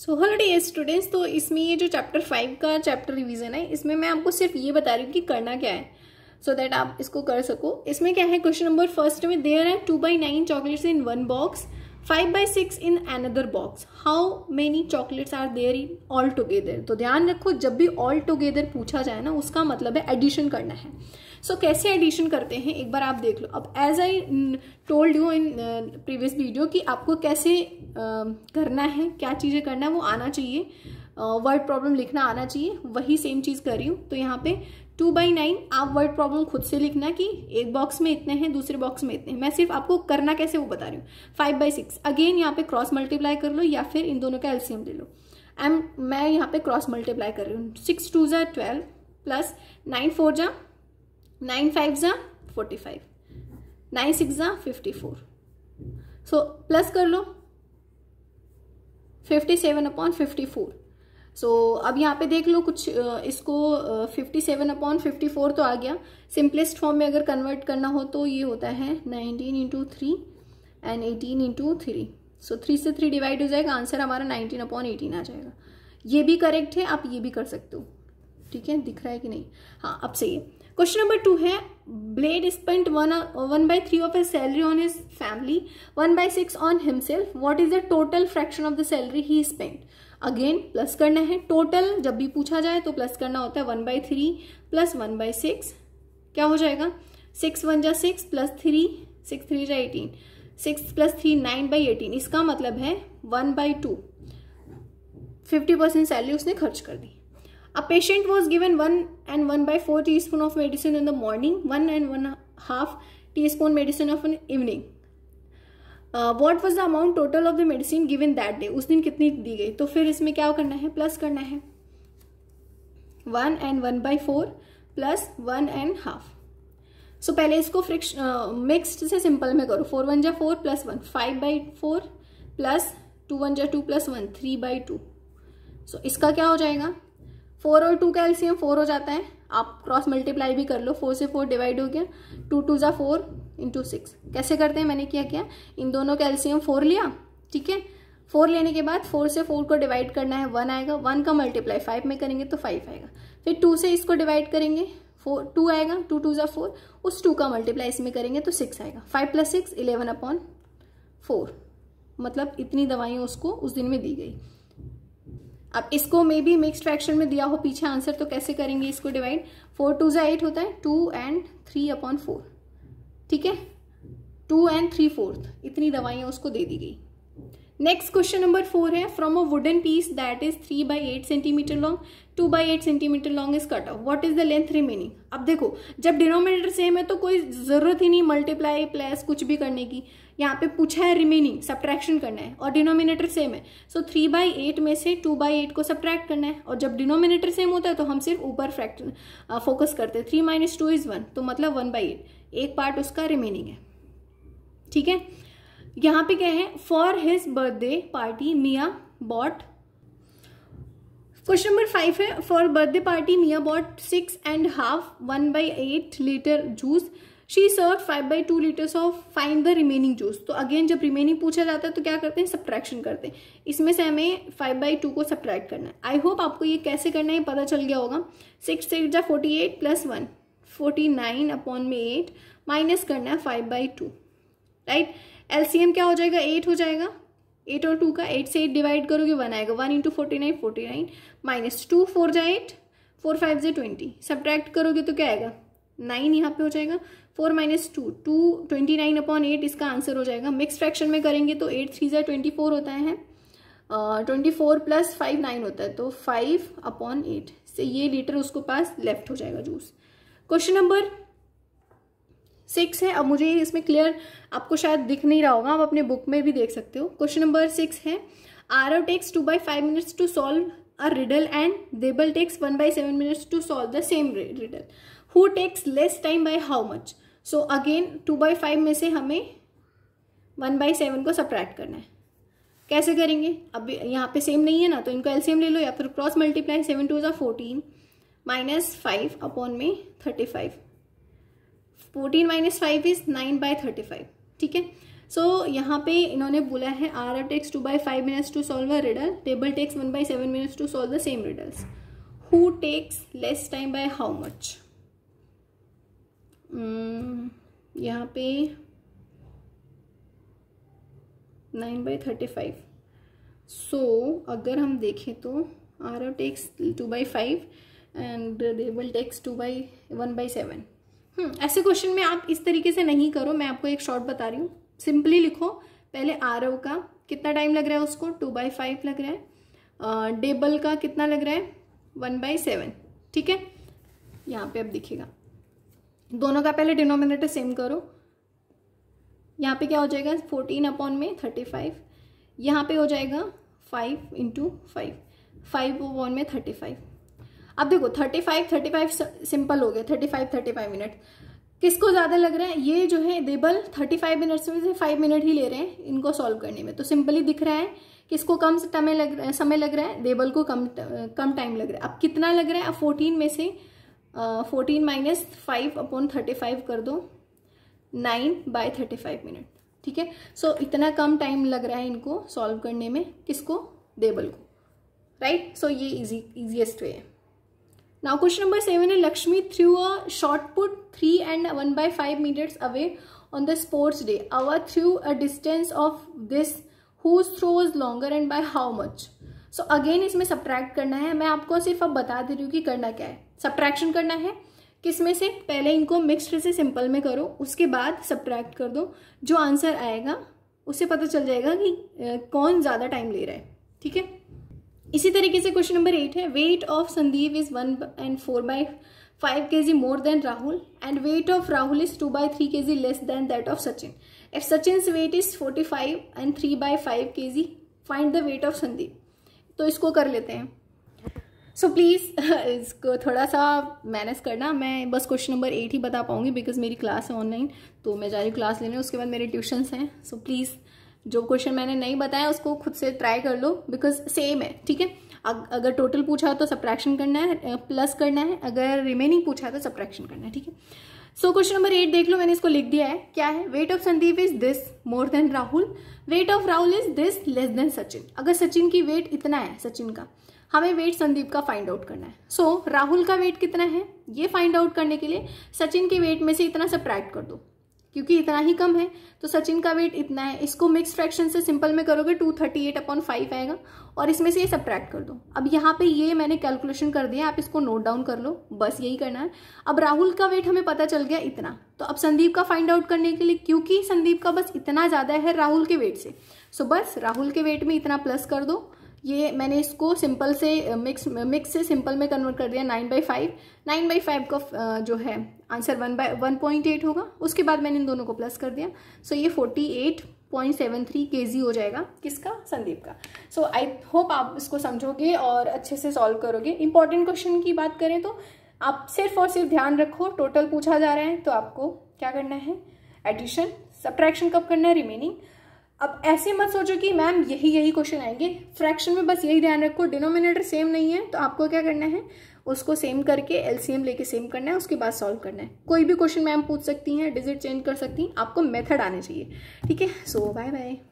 so hello day students तो इसमें ये जो चैप्टर फाइव का चैप्टर रिवीजन है इसमें मैं आपको सिर्फ ये बता रही हूँ कि करना क्या है सो so दैट आप इसको कर सको इसमें क्या है क्वेश्चन नंबर फर्स्ट में there are two by nine chocolates in one box five by six in another box how many chocolates are there in all together तो ध्यान रखो जब भी ऑल टुगेदर पूछा जाए ना उसका मतलब है एडिशन करना है सो so, कैसे एडिशन करते हैं एक बार आप देख लो अब as I told you in previous video कि आपको कैसे uh, करना है क्या चीज़ें करना है वो आना चाहिए वर्ड uh, प्रॉब्लम लिखना आना चाहिए वही सेम चीज़ कर रही हूँ तो यहाँ पे टू बाई नाइन आप वर्ड प्रॉब्लम खुद से लिखना कि एक बॉक्स में इतने हैं दूसरे बॉक्स में इतने हैं मैं सिर्फ आपको करना कैसे वो बता रही हूँ फाइव बाई सिक्स अगेन यहाँ पे क्रॉस मल्टीप्लाई कर लो या फिर इन दोनों का एल्सियम ले लो एम मैं यहाँ पे क्रॉस मल्टीप्लाई कर रही हूँ सिक्स टू ज़ा ट्वेल्व प्लस नाइन फोर ज़ा नाइन फाइव ज़ा फोर्टी फाइव नाइन सिक्स ज़ा फिफ्टी फोर सो प्लस कर लो fifty seven upon fifty four so so, अब यहाँ पे देख लो कुछ इसको 57 सेवन अपॉन फिफ्टी तो आ गया सिंपलेस्ट फॉर्म में अगर कन्वर्ट करना हो तो ये होता है 19 into three and eighteen into three so three से थ्री डिवाइड हो जाएगा आंसर हमारा 19 अपॉन एटीन आ जाएगा ये भी करेक्ट है आप ये भी कर सकते हो ठीक है दिख रहा है कि नहीं हाँ अब सही है क्वेश्चन नंबर टू है blade spent one one by three of a salary on his family one by six on himself what is the total fraction of the salary he spent again plus करना है total जब भी पूछा जाए तो plus करना होता है one by three plus one by six क्या हो जाएगा सिक्स वन जा six plus three six three जा eighteen six plus three nine by eighteen इसका मतलब है one by two fifty percent salary उसने खर्च कर दी a patient was given one and one by four teaspoon of medicine in the morning one and one half teaspoon medicine of in evening what was the amount total of the medicine given that day उस दिन कितनी दी गई तो फिर इसमें क्या करना है प्लस करना है one and one by four plus one and half so पहले इसको फ्रिक्श मिक्सड uh, से सिंपल में करो फोर वन जा four plus one five by four plus two one जा two plus one three by two so इसका क्या हो जाएगा फोर और टू का एल्सियम फोर हो जाता है आप क्रॉस मल्टीप्लाई भी कर लो फोर से फोर डिवाइड हो गया टू टू ज़ा फोर इंटू सिक्स कैसे करते हैं मैंने क्या किया इन दोनों का एल्सीएम फोर लिया ठीक है फोर लेने के बाद फोर से फोर को डिवाइड करना है वन आएगा वन का मल्टीप्लाई फाइव में करेंगे तो फाइव आएगा फिर टू से इसको डिवाइड करेंगे फोर टू आएगा टू टू ज़ा फोर उस टू का मल्टीप्लाई इसमें करेंगे तो सिक्स आएगा five plus six eleven upon four मतलब इतनी दवाइयाँ उसको उस दिन में दी गई अब इसको मे बी मिक्स फ्रैक्शन में दिया हो पीछे आंसर तो कैसे करेंगे इसको डिवाइड फोर टू ज़ा एट होता है two and three upon four ठीक है टू एंड थ्री फोर्थ इतनी दवाइयाँ उसको दे दी गई नेक्स्ट क्वेश्चन नंबर फोर है from a wooden piece that is three by eight centimetre long two by eight centimetre long is cut off what is the length remaining अब देखो जब डिनोमिनेटर सेम है तो कोई ज़रूरत ही नहीं मल्टीप्लाई प्लस कुछ भी करने की यहाँ पे पूछा है रिमेनिंग सब्ट्रैक्शन करना है और डिनोमिनेटर सेम है सो थ्री बाई एट में से टू बाई एट को सब्ट्रैक्ट करना है और जब डिनोमिनेटर सेम होता है तो हम सिर्फ ऊपर फ्रैक्ट फोकस करते हैं three minus two is one तो मतलब वन बाई एट एक पार्ट उसका रिमेनिंग है ठीक है यहाँ पे क्या है for his birthday party Mia bought question number five है for birthday party Mia bought six and half one by eight litre juice she serve five by two litres of find the remaining juice तो again जब remaining पूछा जाता है तो क्या करते हैं सब्ट्रैक्शन करते हैं इसमें से हमें फाइव बाई टू को सब्ट्रैक्ट करना है आई होप आपको ये कैसे करना है पता चल गया होगा सिक्स सिक्स जा forty eight plus one forty nine upon में एट माइनस करना है फाइव बाई टू राइट एम क्या हो जाएगा एट हो जाएगा एट और टू का एट से एट डिवाइड करोगे वन आएगा one into forty nine forty nine minus two four जा एट फोर फाइव जे ट्वेंटी सब्ट्रैक्ट करोगे तो क्या आएगा नाइन यहाँ पे हो जाएगा four minus two two twenty nine upon eight इसका आंसर हो जाएगा मिक्स फ्रैक्शन में करेंगे तो एट थ्री जै ट्वेंटी फोर होता है twenty four plus five nine होता है तो फाइव अपॉन एट से ये लीटर उसको पास लेफ्ट हो जाएगा जूस क्वेश्चन नंबर सिक्स है अब मुझे इसमें क्लियर आपको शायद दिख नहीं रहा होगा आप अपने बुक में भी देख सकते हो क्वेश्चन नंबर सिक्स है R R takes two by five minutes to solve a riddle and देबल takes one by seven minutes to solve the same riddle who takes less time by how much so again two by five में से हमें one by seven को subtract करना है कैसे करेंगे अब यहाँ पे सेम नहीं है ना तो इनको एलसीएम ले लो या फिर क्रॉस मल्टीप्लाई सेवन टू जो फोर्टीन माइनस फाइव अपॉन में thirty five fourteen minus five is nine by thirty five ठीक है सो यहाँ पे इन्होंने बोला है R R takes two by five minutes to solve a riddle table takes one by seven minutes to solve the same riddles who takes less time by how much यहाँ पे nine by thirty five so अगर हम देखें तो R O takes two by five and will takes two by one by seven ऐसे question में आप इस तरीके से नहीं करो मैं आपको एक शॉर्ट बता रही हूँ सिंपली लिखो पहले आर ओ का कितना टाइम लग रहा है उसको टू बाई फाइव लग रहा है डेबल uh, का कितना लग रहा है वन बाई सेवन ठीक है यहाँ पे अब दिखेगा दोनों का पहले डिनोमिनेटर सेम करो यहाँ पे क्या हो जाएगा फोर्टीन अपॉन में थर्टी फाइव यहाँ पे हो जाएगा five into five five upon में थर्टी फाइव अब देखो thirty five thirty five simple हो गया thirty five thirty five minute किसको ज़्यादा लग रहा है ये जो है देबल थर्टी फाइव मिनट्स में से फाइव मिनट ही ले रहे हैं इनको सॉल्व करने में तो सिंपली दिख रहा है किसको कम समय लग रहा है समय लग रहा है देबल को कम कम टाइम लग रहा है अब कितना लग रहा है अब फोर्टीन में से fourteen minus five upon thirty five कर दो nine by thirty five minute ठीक है सो इतना कम टाइम लग रहा है इनको सॉल्व करने में किसको देबल को राइट सो ये इजी इजिएस्ट वे है नाउ क्वेश्चन नंबर सेवन है Lakshmi threw a shot put three and one by five metres away the sports day our threw a distance of this this throw is longer and by how much so again इसमें subtract करना है मैं आपको सिर्फ अब बता दे रही हूँ कि करना क्या है सब्ट्रैक्शन करना है किस में से पहले इनको मिक्सड से सिंपल में करो उसके बाद सब्ट्रैक्ट कर दो जो आंसर आएगा उससे पता चल जाएगा कि कौन ज़्यादा टाइम ले रहा है ठीक है इसी तरीके से क्वेश्चन नंबर एट है weight of Sandeep is one and four by five K G more than Rahul and weight of Rahul is two by three K G less than that of Sachin if Sachin weight is forty five and three by five K G find the weight of Sandeep तो इसको कर लेते हैं so so, please इसको थोड़ा सा manage करना मैं बस क्वेश्चन नंबर एट ही बता पाऊँगी बिकॉज मेरी क्लास है ऑनलाइन तो मैं जा रही हूँ क्लास लेने उसके बाद मेरे ट्यूशन्स हैं सो so, प्लीज़ जो क्वेश्चन मैंने नहीं बताया उसको खुद से ट्राई कर लो बिकॉज सेम है ठीक है अगर टोटल पूछा तो सब्ट्रैक्शन करना है प्लस करना है अगर रिमेनिंग पूछा है तो सब्ट्रैक्शन करना है ठीक है सो क्वेश्चन नंबर एट देख लो मैंने इसको लिख दिया है क्या है weight of Sandeep is this more than Rahul weight of Rahul is this less than Sachin अगर सचिन की वेट इतना है सचिन का हमें वेट संदीप का फाइंड आउट करना है सो so, राहुल का वेट कितना है ये फाइंड आउट करने के लिए सचिन के वेट में से इतना सप्रैक्ट कर दो क्योंकि इतना ही कम है तो सचिन का वेट इतना है इसको मिक्स फ्रैक्शन से सिंपल में करोगे two thirty eight upon five आएगा और इसमें से ये सब्ट्रैक्ट कर दो अब यहाँ पे ये मैंने कैलकुलेशन कर दिया आप इसको नोट डाउन कर लो बस यही करना है अब राहुल का वेट हमें पता चल गया इतना तो अब संदीप का फाइंड आउट करने के लिए क्योंकि संदीप का बस इतना ज़्यादा है राहुल के वेट से सो बस राहुल के वेट में इतना प्लस कर दो ये मैंने इसको सिंपल से मिक्स मिक्स से सिंपल में कन्वर्ट कर दिया nine by five nine by five का जो है answer one by one point eight होगा उसके बाद मैंने इन दोनों को प्लस कर दिया सो so, ये forty eight point seven three K G हो जाएगा किसका संदीप का सो आई होप आप इसको समझोगे और अच्छे से सॉल्व करोगे इंपॉर्टेंट क्वेश्चन की बात करें तो आप सिर्फ और सिर्फ ध्यान रखो टोटल पूछा जा रहा है तो आपको क्या करना है एडिशन सब्ट्रैक्शन कब करना है रिमेनिंग अब ऐसे मत सोचो कि मैम यही यही क्वेश्चन आएंगे फ्रैक्शन में बस यही ध्यान रखो डिनोमिनेटर सेम नहीं है तो आपको क्या करना है उसको सेम करके एलसीएम लेके सेम करना है उसके बाद सॉल्व करना है कोई भी क्वेश्चन मैम पूछ सकती हैं डिजिट चेंज कर सकती हैं आपको मेथड आने चाहिए ठीक है सो बाय बाय